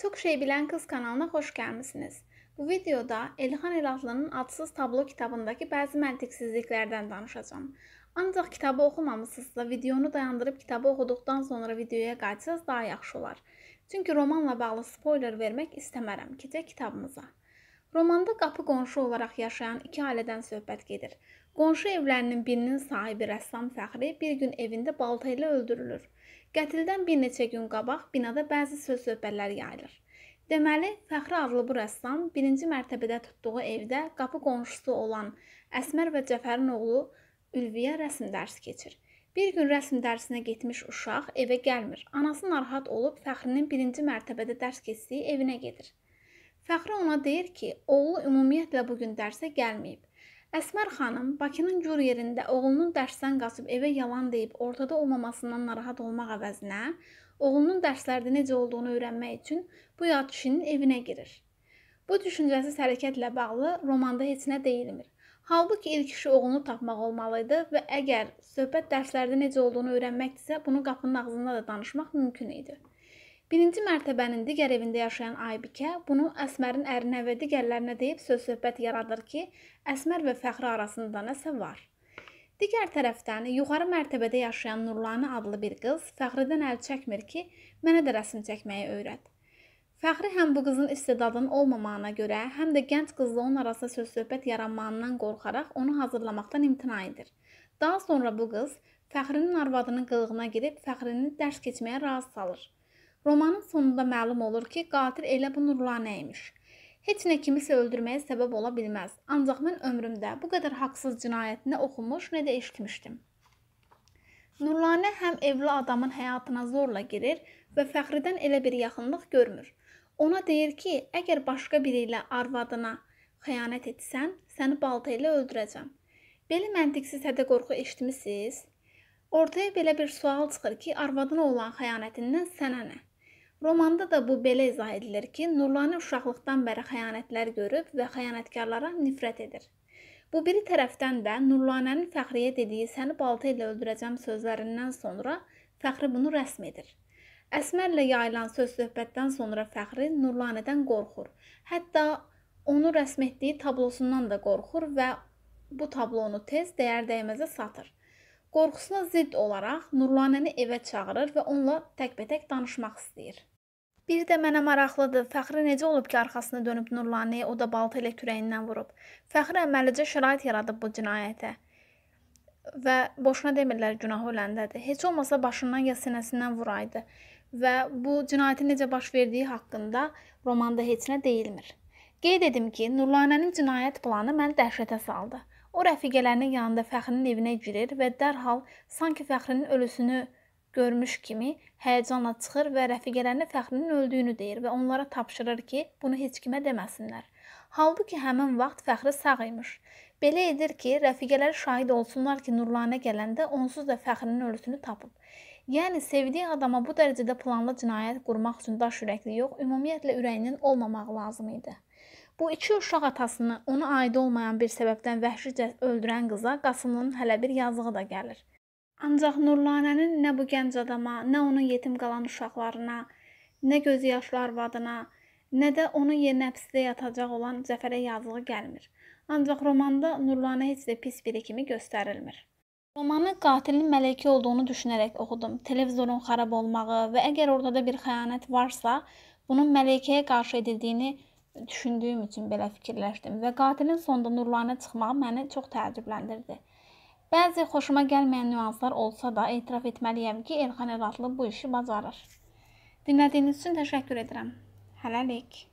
Çox şey bilən qız kanalına xoş gəlmisiniz. Bu videoda Elxan Eladlının Adsız tablo kitabındakı bəzi məntiqsizliklərdən danışacağam. Ancaq kitabı oxumamısınızsa, videonu dayandırıb kitabı oxuduqdan sonra videoya qayıtsaz daha yaxşı olar. Çünki romanla bağlı spoiler vermək istəmərəm. Keçək kitabımıza. Romanda qapı qonşu olaraq yaşayan iki ailədən söhbət gedir. Qonşu evlərinin birinin sahibi rəssam Fəxri bir gün evində balta ilə öldürülür. Qətildən bir neçə gün qabaq binada bəzi söz-söhbətlər yayılır. Deməli, Fəxri adlı bu rəssam 1-ci mərtəbədə tutduğu evdə qapı qonşusu olan Əsmər və Cəfərin oğlu Ülviyə rəsm dərsi keçir. Bir gün rəsm dərsinə getmiş uşaq evə gəlmir. Anası narahat olub Fəxrinin 1-ci mərtəbədə dərs keçdiyi evinə gedir. Fəxri ona deyir ki, oğlu ümumiyyətlə bu gün dərsə gəlməyib. Əsmər xanım Bakının gür yerində oğlunun dərsdən qaçıb evə yalan deyib ortada olmamasından narahat olmaq əvəzinə, oğlunun dərslərdə necə olduğunu öyrənmək üçün bu yad kişinin evinə girir. Bu düşüncəsiz hərəkətlə bağlı romanda heç nə deyilmir. Halbuki ilk işi oğlunu tapmaq olmalı idi və əgər söhbət dərslərdə necə olduğunu öyrənməkdirsə, bunu qapının ağzında da danışmaq mümkün idi. Birinci mərtəbənin digər evində yaşayan Aybikə bunu Əsmərin ərinə və digərlərinə deyib söz-söhbət yaradır ki, Əsmər və Fəxri arasında nəsə var. Digər tərəfdən yuxarı mərtəbədə yaşayan Nurlani adlı bir qız Fəxridən əl çəkmir ki, mənə də rəsm çəkməyi öyrət. Fəxri həm bu qızın istedadının olmamağına görə, həm də gənc qızla onun arasında söz-söhbət yaranmağından qorxaraq onu hazırlamaqdan imtina edir. Daha sonra bu qız Fəxrinin arvadının qılığına girib Fəxrini dərs keçməyə razı salır. Romanın sonunda məlum olur ki, qatil elə bu Nurlanə imiş. Heç nə kimisə öldürməyə səbəb ola bilməz. Ancaq mən ömrümdə bu qədər haqsız cinayəti nə oxumuş, nə də eşitmişdim. Nurlanə həm evli adamın həyatına zorla girir və Fəxridən elə bir yaxınlıq görmür. Ona deyir ki, əgər başqa biri ilə arvadına xəyanət etsən, səni balta ilə öldürəcəm. Belə məntiqsiz hədə-qorxu eşitmisiniz? Ortaya belə bir sual çıxır ki, arvadına olan xəyanətindən sənə nə? Romanda da bu belə izah edilir ki, Nurlani uşaqlıqdan bəri xəyanətlər görüb və xəyanətkarlara nifrət edir. Bu biri tərəfdən də Nurlanənin Fəxriyə dediyi "Səni balta ilə öldürəcəm" sözlərindən sonra Fəxri bunu rəsm edir. Əsmərlə yayılan söz söhbətdən sonra Fəxri Nurlanədən qorxur. Hətta onu rəsm etdiyi tablosundan da qorxur və bu tablonu tez dəyər-dəyməzə satır. Qorxusuna zidd olaraq Nurlanəni evə çağırır və onunla təkbətək danışmaq istəyir. Biri də mənə maraqlıdır. Fəxrə necə olub ki, arxasına dönüb Nurlaniyə o da balta ilə kürəyindən vurub. Fəxrə əməlicə şərait yaradıb bu cinayətə. Və boşuna demirlər günahı öləndədir. Heç olmasa başından ya sinəsindən vuraydı. Və bu cinayətin necə baş verdiyi haqqında romanda heç nə deyilmir. Qeyd edim ki, Nurlanənin cinayət planı məni dəhşətə saldı. O rəfiqələrinin yanında Fəxrinin evinə girir və dərhal sanki Fəxrinin ölüsünü görmüş kimi həyəcanla çıxır və rəfiqələrinə Fəxrinin öldüyünü deyir və onlara tapşırır ki, bunu heç kimə deməsinlər. Halbuki həmin vaxt Fəxri sağ imiş. Belə edir ki, rəfiqələr şahid olsunlar ki, Nurlanə gələndə onsuz da Fəxrinin ölüsünü tapıb. Yəni sevdiyi adama bu dərəcədə planlı cinayət qurmaq üçün daş ürəkli yox, ümumiyyətlə ürəyinin olmamağı lazım idi. Bu iki uşaq atasını ona aid olmayan bir səbəbdən vəhşicə öldürən qıza Qasımlının hələ bir yazığı da gəlir. Ancaq Nurlanənin nə bu gənc adama, nə onun yetim qalan uşaqlarına, nə göz yaşlı arvadına, nə də onun yerinə həbsdə yatacaq olan Cəfərə yazığı gəlmir. Ancaq romanda Nurlanə heç də pis biri kimi göstərilmir. Romanı qatilin mələkə olduğunu düşünərək oxudum. Televizorun xarab olmağı və əgər ortada bir xəyanət varsa, bunun mələkəyə qarşı edildiyini düşündüyüm üçün belə fikirləşdim və qatilin sonda Nurlanə çıxmağı məni çox təəccübləndirdi. Bəzi xoşuma gəlməyən nüanslar olsa da etiraf etməliyəm ki, Elxan Əlatlı bu işi bacarır. Dinlədiyiniz üçün təşəkkür edirəm. Hələlik.